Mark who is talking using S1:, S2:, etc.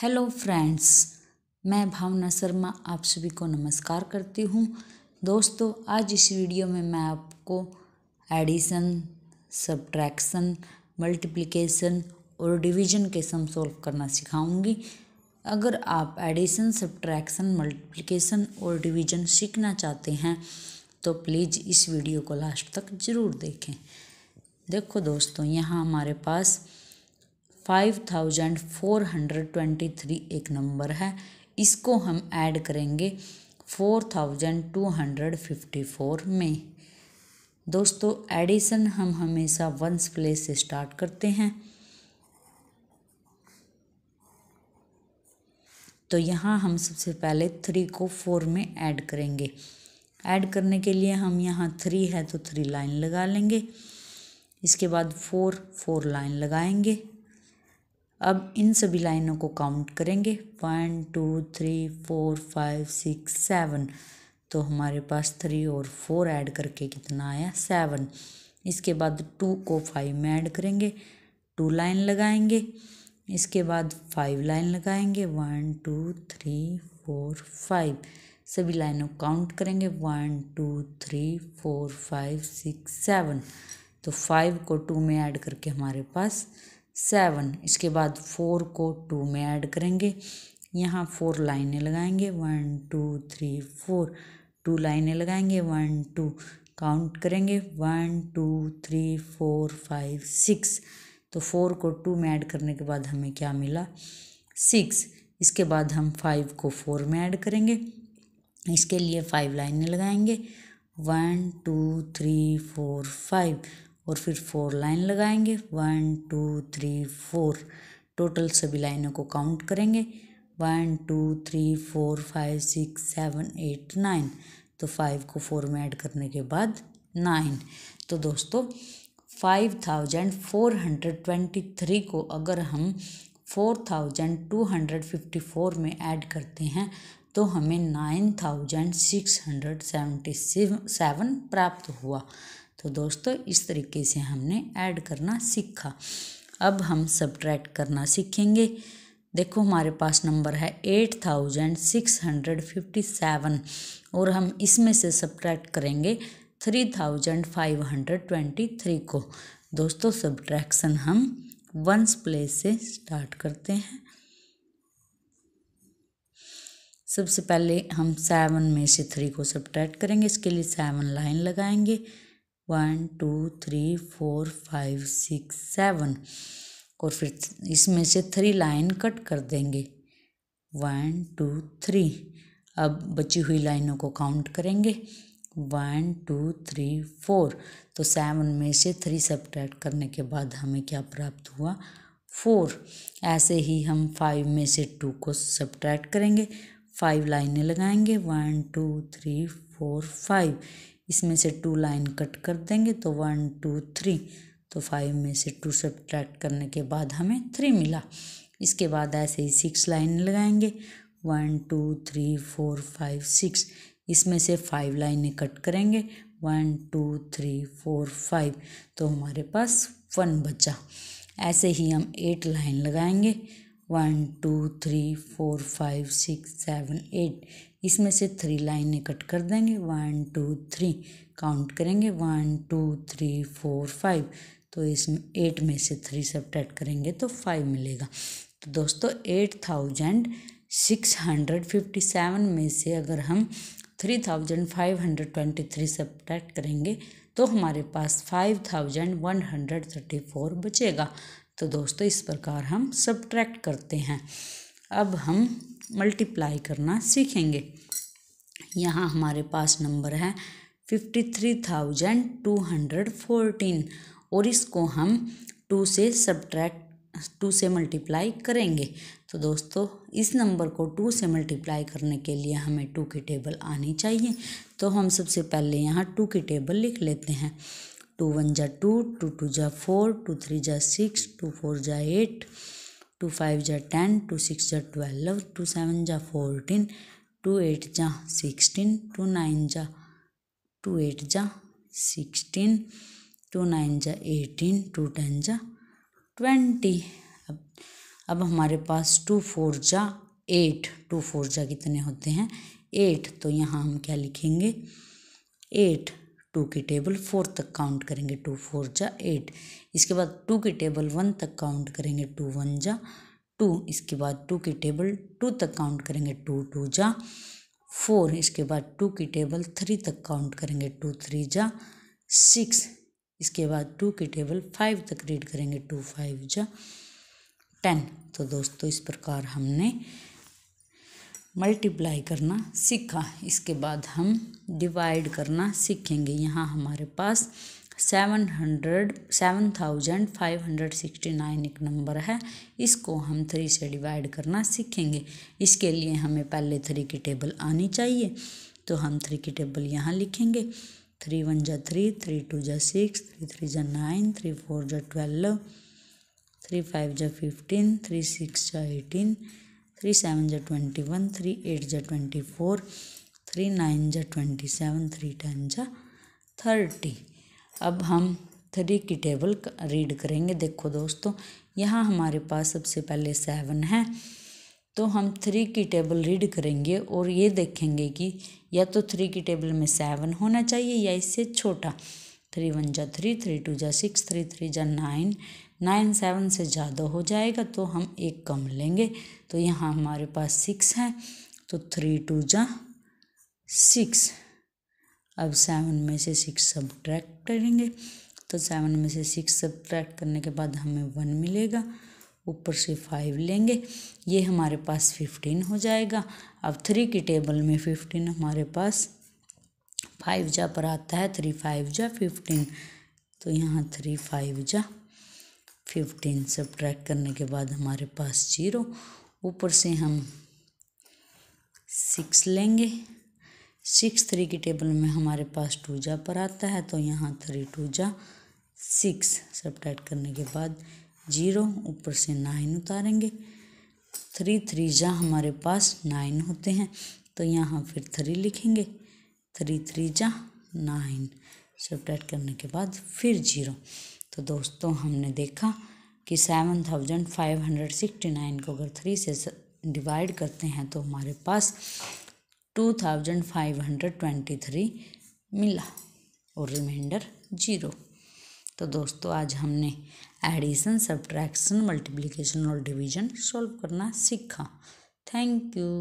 S1: hello friends मैं भावना शर्मा आप सभी को नमस्कार करती हूँ दोस्तों आज इस वीडियो में मैं आपको एडिशन सब्ट्रैक्शन मल्टीप्लिकेशन और डिवीजन के सम सॉल्व करना सिखाऊंगी अगर आप एडिशन सब्ट्रैक्शन मल्टीप्लिकेशन और डिवीजन सीखना चाहते हैं तो प्लीज़ इस वीडियो को लास्ट तक ज़रूर देखें देखो दोस्तों यहाँ हमारे पास five thousand four hundred twenty three एक नंबर है इसको हम ऐड करेंगे four thousand two hundred fifty four में दोस्तों एडिशन हम हमेशा वंस प्लेस से स्टार्ट करते हैं तो यहाँ हम सबसे पहले थ्री को फोर में ऐड करेंगे ऐड करने के लिए हम यहाँ थ्री है तो थ्री लाइन लगा लेंगे इसके बाद फोर फोर लाइन लगाएंगे अब इन सभी लाइनों को काउंट करेंगे one two three four five six seven तो हमारे पास थ्री और फोर ऐड करके कितना आया सेवन इसके बाद टू को फाइव में ऐड करेंगे टू लाइन लगाएंगे इसके बाद फाइव लाइन लगाएंगे one two three four five सभी लाइनों को काउंट करेंगे one two three four five six seven तो फाइव को टू में ऐड करके हमारे पास सेवन इसके बाद फोर को टू में ऐड करेंगे यहाँ फोर लाइनें लगाएंगे one two three four two लाइनें लगाएंगे वन टू काउंट करेंगे one two three four five six तो फोर को टू में ऐड करने के बाद हमें क्या मिला सिक्स इसके बाद हम फाइव को फोर में ऐड करेंगे इसके लिए फाइव लाइनें लगाएंगे one two three four five और फिर फोर लाइन लगाएंगे one two three four total सभी लाइनों को काउंट करेंगे one two three four five six seven eight nine तो फाइव को फोर में ऐड करने के बाद नाइन तो दोस्तों five thousand four hundred twenty three को अगर हम four thousand two hundred fifty four में ऐड करते हैं तो हमें nine thousand six hundred seventy seven प्राप्त हुआ तो दोस्तों इस तरीके से हमने ऐड करना सीखा अब हम सब्ट्रैक्ट करना सीखेंगे देखो हमारे पास नंबर है eight thousand six hundred fifty seven और हम इसमें से सब्ट्रैक्ट करेंगे three thousand five hundred twenty three को दोस्तों सब्ट्रैक्शन हम वंस प्लेस से स्टार्ट करते हैं सबसे पहले हम सेवन में से थ्री को सब्ट्रैक्ट करेंगे इसके लिए सेवन लाइन लगाएंगे one two three four five six seven और फिर इसमें से थ्री लाइन कट कर देंगे वन टू थ्री अब बची हुई लाइनों को काउंट करेंगे वन टू थ्री फोर तो सेवन में से थ्री सब्ट्रैक्ट करने के बाद हमें क्या प्राप्त हुआ फोर ऐसे ही हम फाइव में से टू को सब्ट्रैक्ट करेंगे फाइव लाइनें लगाएंगे one two three four five इसमें से टू लाइन कट कर देंगे तो वन टू थ्री तो फाइव में से टू सब्ट्रैक्ट करने के बाद हमें थ्री मिला इसके बाद ऐसे ही सिक्स लाइन लगाएंगे one two three four five six इसमें से फाइव लाइनें कट करेंगे one two three four five तो हमारे पास वन बचा ऐसे ही हम एट लाइन लगाएंगे one two three four five six seven eight इसमें से थ्री लाइनें कट कर देंगे वन टू थ्री काउंट करेंगे one two three four five तो इसमें एट में से थ्री सब करेंगे तो फाइव मिलेगा तो दोस्तों eight thousand six hundred fifty seven में से अगर हम three thousand five hundred twenty three subtract करेंगे तो हमारे पास five thousand one hundred thirty four बचेगा तो दोस्तों इस प्रकार हम सब करते हैं अब हम मल्टीप्लाई करना सीखेंगे यहाँ हमारे पास नंबर है fifty three thousand two hundred fourteen और इसको हम टू से सब्ट्रैक्ट टू से मल्टीप्लाई करेंगे तो दोस्तों इस नंबर को टू से मल्टीप्लाई करने के लिए हमें टू की टेबल आनी चाहिए तो हम सबसे पहले यहाँ टू की टेबल लिख लेते हैं टू वन जा टू टू टू जा फोर टू थ्री जा सिक्स टू फोर जा एट टू फाइव जा टेन टू सिक्स जा ट्वेल्व टू सेवन जा फोर्टीन टू एट जा सिक्सटीन टू नाइन जा टू एट जा सिक्सटीन टू नाइन जा एटीन टू टेन जा ट्वेंटी अब अब हमारे पास टू फोर जा एट टू फोर जा कितने होते हैं एट तो यहाँ हम क्या लिखेंगे एट टू की टेबल फोर तक काउंट करेंगे टू फोर जा एट इसके बाद टू की टेबल वन तक काउंट करेंगे टू वन जा टू इसके बाद टू की टेबल टू तक काउंट करेंगे टू टू जा फोर इसके बाद टू की टेबल थ्री तक काउंट करेंगे टू थ्री जा सिक्स इसके बाद टू की टेबल फाइव तक रीड करेंगे टू फाइव जा टेन तो दोस्तों इस प्रकार हमने मल्टीप्लाई करना सीखा इसके बाद हम डिवाइड करना सीखेंगे यहाँ हमारे पास seven hundred seven thousand five hundred sixty nine एक नंबर है इसको हम थ्री से डिवाइड करना सीखेंगे इसके लिए हमें पहले थ्री की टेबल आनी चाहिए तो हम थ्री की टेबल यहाँ लिखेंगे थ्री वन जा थ्री थ्री टू जा सिक्स थ्री थ्री जा नाइन थ्री फोर जा ट्वेल्व थ्री फाइव जा फिफ्टीन थ्री सिक्स जा एटीन थ्री सेवन जो ट्वेंटी वन थ्री एट जो ट्वेंटी फोर थ्री नाइन जा ट्वेंटी सेवन थ्री टेन जा थर्टी अब हम थ्री की टेबल रीड करेंगे देखो दोस्तों यहाँ हमारे पास सबसे पहले सेवन है तो हम थ्री की टेबल रीड करेंगे और ये देखेंगे कि या तो थ्री की टेबल में सेवन होना चाहिए या इससे छोटा थ्री वन जा थ्री थ्री टू जा सिक्स थ्री थ्री जा नाइन नाइन सेवन से ज़्यादा हो जाएगा तो हम एक कम लेंगे तो यहाँ हमारे पास सिक्स है तो थ्री टू जा सिक्स अब सेवन में से सिक्स सब ट्रैक्ट करेंगे तो सेवन में से सिक्स सब ट्रैक्ट करने के बाद हमें वन मिलेगा ऊपर से फाइव लेंगे ये हमारे पास फिफ्टीन हो जाएगा अब थ्री की टेबल में फिफ्टीन हमारे पास फाइव जा पर आता है थ्री फाइव जा फिफ्टीन तो यहाँ थ्री फाइव जा फिफ्टीन सब ट्रैक करने के बाद हमारे पास जीरो ऊपर से हम सिक्स लेंगे सिक्स थ्री की टेबल में हमारे पास टू जा पर आता है तो यहाँ थ्री टू जा सिक्स सब ट्रैक करने के बाद जीरो ऊपर से नाइन उतारेंगे थ्री थ्री जा हमारे पास नाइन होते हैं तो यहाँ फिर थ्री लिखेंगे थ्री थ्री जा नाइन सब करने के बाद फिर जीरो तो दोस्तों हमने देखा कि seven thousand five hundred sixty nine को अगर थ्री से डिवाइड करते हैं तो हमारे पास two thousand five hundred twenty three मिला और रिमाइंडर जीरो तो दोस्तों आज हमने एडिशन सब्ट्रैक्शन मल्टीप्लिकेशन और डिवीजन सॉल्व करना सीखा थैंक यू